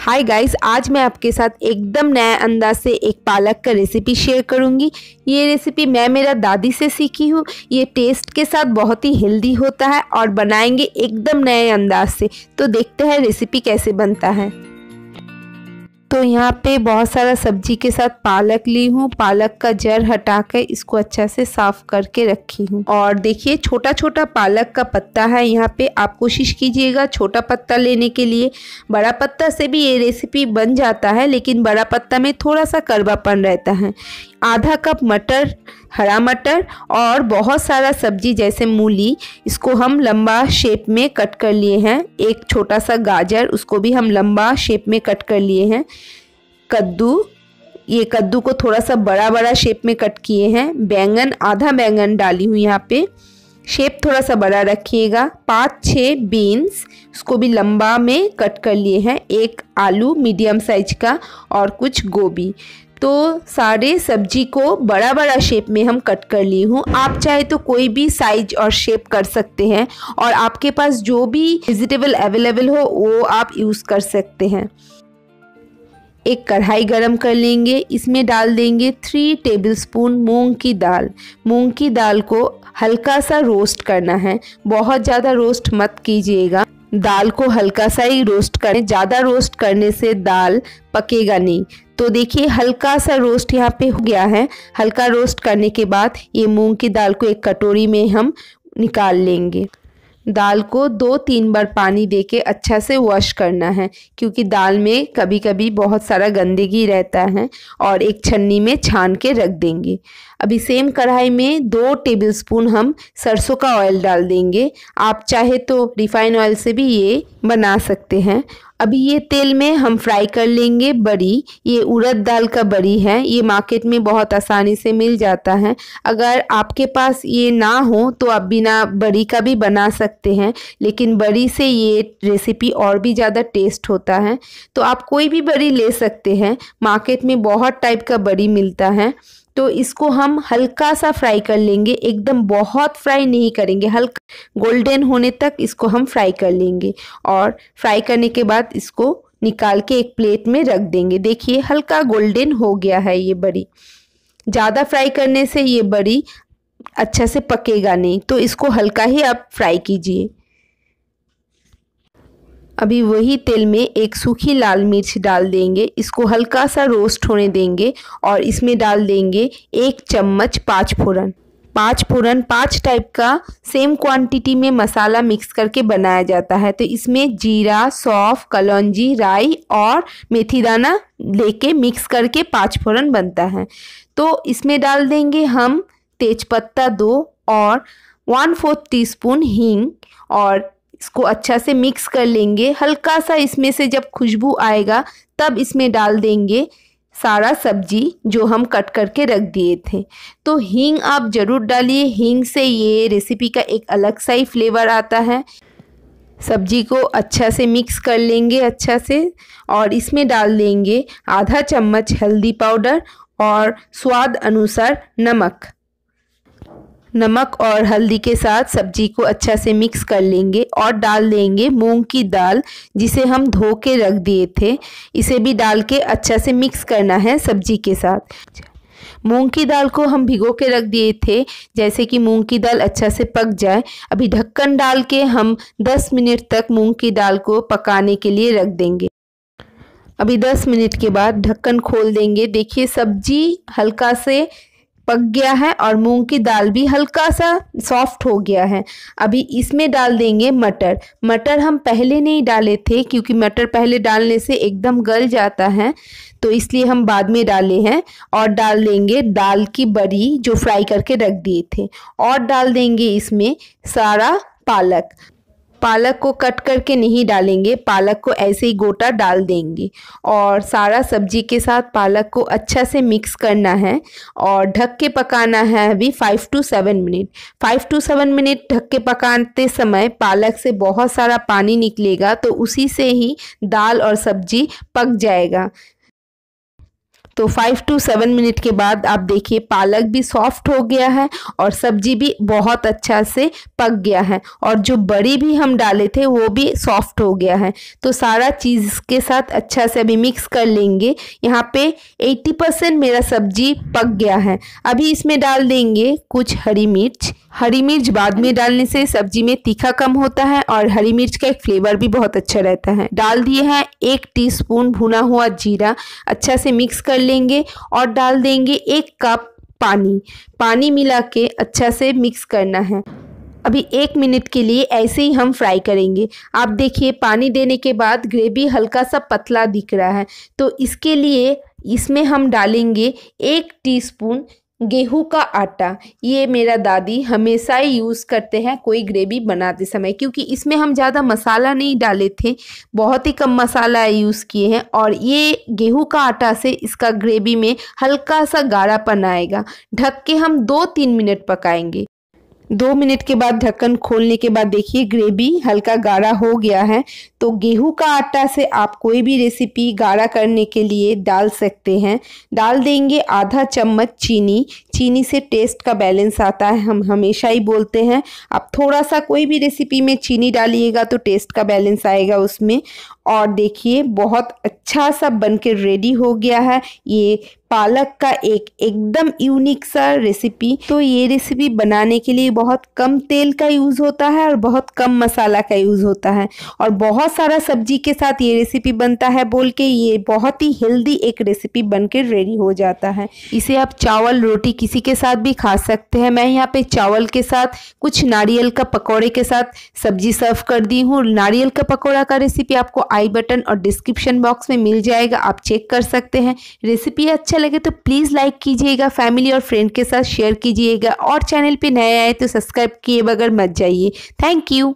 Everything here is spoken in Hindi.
हाय गाइस आज मैं आपके साथ एकदम नए अंदाज से एक पालक का रेसिपी शेयर करूंगी ये रेसिपी मैं मेरा दादी से सीखी हूँ ये टेस्ट के साथ बहुत ही हेल्दी होता है और बनाएंगे एकदम नए अंदाज से तो देखते हैं रेसिपी कैसे बनता है तो यहाँ पे बहुत सारा सब्जी के साथ पालक ली हूँ पालक का जर हटा कर इसको अच्छा से साफ करके रखी हूँ और देखिए छोटा छोटा पालक का पत्ता है यहाँ पे आप कोशिश कीजिएगा छोटा पत्ता लेने के लिए बड़ा पत्ता से भी ये रेसिपी बन जाता है लेकिन बड़ा पत्ता में थोड़ा सा करवापन रहता है आधा कप मटर हरा मटर और बहुत सारा सब्जी जैसे मूली इसको हम लंबा शेप में कट कर लिए हैं एक छोटा सा गाजर उसको भी हम लंबा शेप में कट कर लिए हैं कद्दू ये कद्दू को थोड़ा सा बड़ा बड़ा शेप में कट किए हैं बैंगन आधा बैंगन डाली हूँ यहाँ पे शेप थोड़ा सा बड़ा रखिएगा पाँच छः बीन्स उसको भी लंबा में कट कर लिए हैं एक आलू मीडियम साइज का और कुछ गोभी तो सारे सब्जी को बड़ा बड़ा शेप में हम कट कर ली हूँ आप चाहे तो कोई भी साइज और शेप कर सकते हैं और आपके पास जो भी वेजिटेबल अवेलेबल हो वो आप यूज़ कर सकते हैं एक कढ़ाई गरम कर लेंगे इसमें डाल देंगे थ्री टेबलस्पून मूंग की दाल मूंग की दाल को हल्का सा रोस्ट करना है बहुत ज़्यादा रोस्ट मत कीजिएगा दाल को हल्का सा ही रोस्ट करें ज़्यादा रोस्ट करने से दाल पकेगा नहीं तो देखिए हल्का सा रोस्ट यहाँ पे हो गया है हल्का रोस्ट करने के बाद ये मूंग की दाल को एक कटोरी में हम निकाल लेंगे दाल को दो तीन बार पानी दे के अच्छा से वॉश करना है क्योंकि दाल में कभी कभी बहुत सारा गंदगी रहता है और एक छन्नी में छान के रख देंगे अभी सेम कढ़ाई में दो टेबलस्पून हम सरसों का ऑयल डाल देंगे आप चाहे तो रिफाइन ऑयल से भी ये बना सकते हैं अभी ये तेल में हम फ्राई कर लेंगे बड़ी ये उड़द दाल का बड़ी है ये मार्केट में बहुत आसानी से मिल जाता है अगर आपके पास ये ना हो तो आप बिना बड़ी का भी बना सकते हैं लेकिन बड़ी से ये रेसिपी और भी ज़्यादा टेस्ट होता है तो आप कोई भी बड़ी ले सकते हैं मार्केट में बहुत टाइप का बड़ी मिलता है तो इसको हम हल्का सा फ्राई कर लेंगे एकदम बहुत फ्राई नहीं करेंगे हल्का गोल्डन होने तक इसको हम फ्राई कर लेंगे और फ्राई करने के बाद इसको निकाल के एक प्लेट में रख देंगे देखिए हल्का गोल्डन हो गया है ये बड़ी ज़्यादा फ्राई करने से ये बड़ी अच्छा से पकेगा नहीं तो इसको हल्का ही आप फ्राई कीजिए अभी वही तेल में एक सूखी लाल मिर्च डाल देंगे इसको हल्का सा रोस्ट होने देंगे और इसमें डाल देंगे एक चम्मच पाँच फोरन पाँच फोरन पाँच टाइप का सेम क्वांटिटी में मसाला मिक्स करके बनाया जाता है तो इसमें जीरा सौफ कलौंजी राई और मेथी दाना लेके मिक्स करके पाँच फोरन बनता है तो इसमें डाल देंगे हम तेजपत्ता दो और वन फोर्थ टीस्पून हींग और इसको अच्छा से मिक्स कर लेंगे हल्का सा इसमें से जब खुशबू आएगा तब इसमें डाल देंगे सारा सब्जी जो हम कट करके रख दिए थे तो हींग आप ज़रूर डालिए हींग से ये रेसिपी का एक अलग सा ही फ्लेवर आता है सब्जी को अच्छा से मिक्स कर लेंगे अच्छा से और इसमें डाल देंगे आधा चम्मच हल्दी पाउडर और स्वाद अनुसार नमक नमक और हल्दी के साथ सब्जी को अच्छा से मिक्स कर लेंगे और डाल देंगे मूंग की दाल जिसे हम धो के रख दिए थे इसे भी डाल के अच्छा से मिक्स करना है सब्जी के साथ मूंग की दाल को हम भिगो के रख दिए थे जैसे कि मूंग की दाल अच्छा से पक जाए अभी ढक्कन डाल के हम 10 मिनट तक मूंग की दाल को पकाने के लिए रख देंगे अभी 10 मिनट के बाद ढक्कन खोल देंगे देखिए सब्जी हल्का से पक गया है और मूंग की दाल भी हल्का सा सॉफ्ट हो गया है अभी इसमें डाल देंगे मटर मटर हम पहले नहीं डाले थे क्योंकि मटर पहले डालने से एकदम गल जाता है तो इसलिए हम बाद में डाले हैं और डाल देंगे दाल की बड़ी जो फ्राई करके रख दिए थे और डाल देंगे इसमें सारा पालक पालक को कट करके नहीं डालेंगे पालक को ऐसे ही गोटा डाल देंगे और सारा सब्जी के साथ पालक को अच्छा से मिक्स करना है और ढक के पकाना है अभी five to seven minute five to seven minute ढक के पकाते समय पालक से बहुत सारा पानी निकलेगा तो उसी से ही दाल और सब्जी पक जाएगा तो फाइव टू सेवन मिनट के बाद आप देखिए पालक भी सॉफ्ट हो गया है और सब्जी भी बहुत अच्छा से पक गया है और जो बड़ी भी हम डाले थे वो भी सॉफ्ट हो गया है तो सारा चीज़ के साथ अच्छा से अभी मिक्स कर लेंगे यहाँ पे एट्टी परसेंट मेरा सब्जी पक गया है अभी इसमें डाल देंगे कुछ हरी मिर्च हरी मिर्च बाद में डालने से सब्जी में तीखा कम होता है और हरी मिर्च का एक फ्लेवर भी बहुत अच्छा रहता है डाल दिए हैं एक टीस्पून भुना हुआ जीरा अच्छा से मिक्स कर लेंगे और डाल देंगे एक कप पानी पानी मिला के अच्छा से मिक्स करना है अभी एक मिनट के लिए ऐसे ही हम फ्राई करेंगे आप देखिए पानी देने के बाद ग्रेवी हल्का सा पतला दिख रहा है तो इसके लिए इसमें हम डालेंगे एक टीस्पून गेहूं का आटा ये मेरा दादी हमेशा ही यूज़ करते हैं कोई ग्रेवी बनाते समय क्योंकि इसमें हम ज़्यादा मसाला नहीं डाले थे बहुत ही कम मसाला यूज़ किए हैं और ये गेहूं का आटा से इसका ग्रेवी में हल्का सा गाढ़ापन आएगा ढक के हम दो तीन मिनट पकाएंगे दो मिनट के बाद ढक्कन खोलने के बाद देखिए ग्रेवी हल्का गाढ़ा हो गया है तो गेहूं का आटा से आप कोई भी रेसिपी गाढ़ा करने के लिए डाल सकते हैं डाल देंगे आधा चम्मच चीनी चीनी से टेस्ट का बैलेंस आता है हम हमेशा ही बोलते हैं आप थोड़ा सा कोई भी रेसिपी में चीनी डालिएगा तो टेस्ट का बैलेंस आएगा उसमें और देखिए बहुत अच्छा सा बन के रेडी हो गया है ये पालक का एक एकदम यूनिक सा रेसिपी तो ये रेसिपी बनाने के लिए बहुत कम तेल का यूज़ होता है और बहुत कम मसाला का यूज़ होता है और बहुत सारा सब्जी के साथ ये रेसिपी बनता है बोल के ये बहुत ही हेल्दी एक रेसिपी बन के रेडी हो जाता है इसे आप चावल रोटी किसी इसी के साथ भी खा सकते हैं मैं यहाँ पे चावल के साथ कुछ नारियल का पकौड़े के साथ सब्जी सर्व कर दी हूँ नारियल का पकौड़ा का रेसिपी आपको आई बटन और डिस्क्रिप्शन बॉक्स में मिल जाएगा आप चेक कर सकते हैं रेसिपी अच्छा लगे तो प्लीज़ लाइक कीजिएगा फैमिली और फ्रेंड के साथ शेयर कीजिएगा और चैनल पर नए आए तो सब्सक्राइब किए बगैर मत जाइए थैंक यू